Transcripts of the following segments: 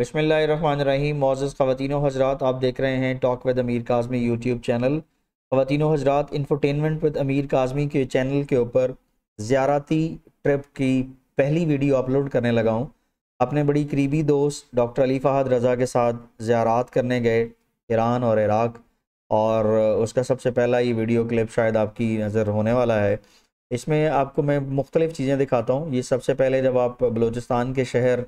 बसमीम मोज़ ख़वान हजरात आप देख रहे हैं टॉक विद अमीर काजमी यूट्यूब चैनल ख़वान हजरात इन्फोटेनमेंट विद अमीर काजमी के चैनल के ऊपर ज़्यारती ट्रिप की पहली वीडियो अपलोड करने लगा हूँ अपने बड़ी करीबी दोस्त डॉक्टर अली फ़हद रज़ा के साथ ज़्यारत करने गए ईरान और इराक और उसका सबसे पहला ये वीडियो क्लिप शायद आपकी नज़र होने वाला है इसमें आपको मैं मुख्तलिफ़ चीज़ें दिखाता हूँ ये सबसे पहले जब आप बलूचिस्तान के शहर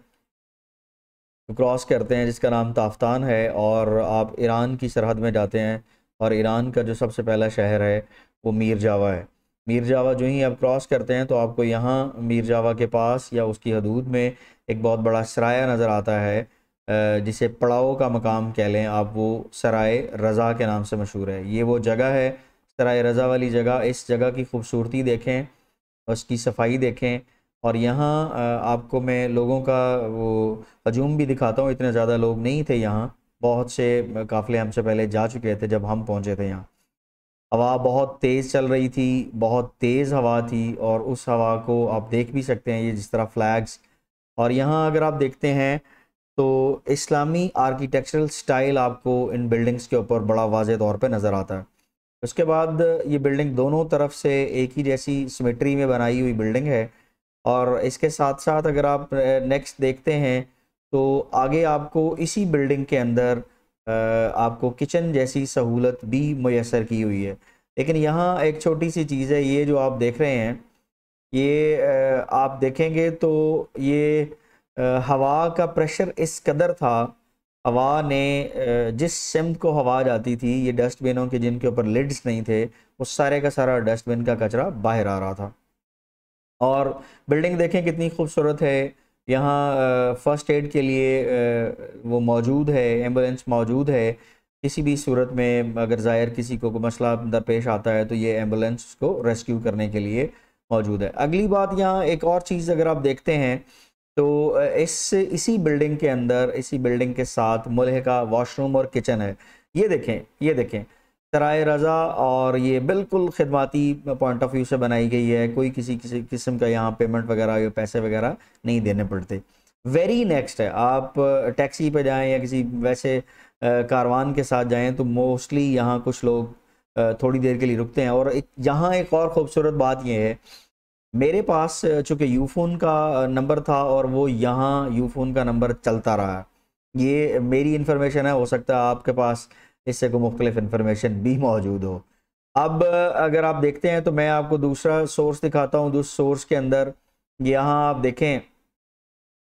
क्रॉस करते हैं जिसका नाम ताफ्तान है और आप ईरान की सरहद में जाते हैं और ईरान का जो सबसे पहला शहर है वो मीर जावा है मीर जावा जो ही आप क्रॉस करते हैं तो आपको यहाँ मीर जावा के पास या उसकी हदूद में एक बहुत बड़ा सराया नज़र आता है जिसे पड़ाव का मकाम कह लें आप वो सराय रज़ा के नाम से मशहूर है ये वो जगह है सराय रज़ा वाली जगह इस जगह की खूबसूरती देखें उसकी सफाई देखें और यहाँ आपको मैं लोगों का वो हजूम भी दिखाता हूँ इतने ज़्यादा लोग नहीं थे यहाँ बहुत से काफ़िले हमसे पहले जा चुके थे जब हम पहुँचे थे यहाँ हवा बहुत तेज़ चल रही थी बहुत तेज़ हवा थी और उस हवा को आप देख भी सकते हैं ये जिस तरह फ्लैग्स और यहाँ अगर आप देखते हैं तो इस्लामी आर्किटेक्चरल स्टाइल आपको इन बिल्डिंग्स के ऊपर बड़ा वाज तौर पर नज़र आता है उसके बाद ये बिल्डिंग दोनों तरफ से एक ही जैसी सिमेट्री में बनाई हुई बिल्डिंग है और इसके साथ साथ अगर आप नेक्स्ट देखते हैं तो आगे आपको इसी बिल्डिंग के अंदर आपको किचन जैसी सहूलत भी मैसर की हुई है लेकिन यहाँ एक छोटी सी चीज़ है ये जो आप देख रहे हैं ये आप देखेंगे तो ये हवा का प्रेशर इस कदर था हवा ने जिस सिम को हवा जाती थी ये डस्टबिनों के जिनके ऊपर लिड्स नहीं थे उस सारे का सारा डस्टबिन का कचरा बाहर आ रहा था और बिल्डिंग देखें कितनी खूबसूरत है यहाँ फ़र्स्ट एड के लिए वो मौजूद है एम्बुलेंस मौजूद है किसी भी सूरत में अगर ज़ाहिर किसी को मसला दरपेश आता है तो ये एम्बुलेंस को रेस्क्यू करने के लिए मौजूद है अगली बात यहाँ एक और चीज़ अगर आप देखते हैं तो इस इसी बिल्डिंग के अंदर इसी बिल्डिंग के साथ का वॉशरूम और किचन है ये देखें ये देखें कराए रज़ा और ये बिल्कुल खदमाती पॉइंट ऑफ व्यू से बनाई गई है कोई किसी किसी किस्म का यहाँ पेमेंट वगैरह या पैसे वगैरह नहीं देने पड़ते वेरी नेक्स्ट है आप टैक्सी पे जाएं या किसी वैसे कारवान के साथ जाएं तो मोस्टली यहाँ कुछ लोग थोड़ी देर के लिए रुकते हैं और एक यहाँ एक और खूबसूरत बात यह है मेरे पास चूँकि यूफ़ोन का नंबर था और वो यहाँ यूफ़ोन का नंबर चलता रहा ये मेरी इन्फॉर्मेशन है हो सकता है आपके पास इससे को मुख्तलिफ इन्फॉर्मेशन भी मौजूद हो अब अगर आप देखते हैं तो मैं आपको दूसरा सोर्स दिखाता हूँ दूसरे सोर्स के अंदर यहाँ आप देखें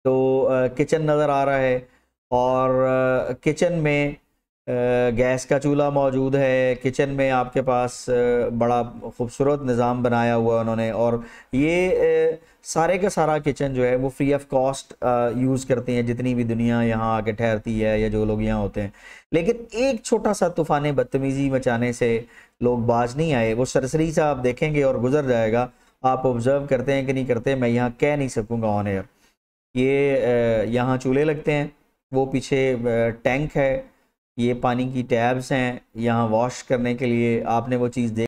तो किचन नज़र आ रहा है और किचन में गैस का चूल्हा मौजूद है किचन में आपके पास बड़ा खूबसूरत निज़ाम बनाया हुआ उन्होंने और ये सारे का सारा किचन जो है वो फ्री ऑफ कॉस्ट यूज़ करते हैं जितनी भी दुनिया यहाँ आके ठहरती है या जो लोग यहाँ होते हैं लेकिन एक छोटा सा तूफ़ान बदतमीज़ी मचाने से लोग बाज नहीं आए वो सरसरी सा आप देखेंगे और गुजर जाएगा आप ऑब्ज़र्व करते हैं कि नहीं करते मैं यहाँ कह नहीं सकूँगा ऑन एयर ये यहाँ चूल्हे लगते हैं वो पीछे टैंक है ये पानी की टैब्स हैं यहाँ वॉश करने के लिए आपने वो चीज़ देख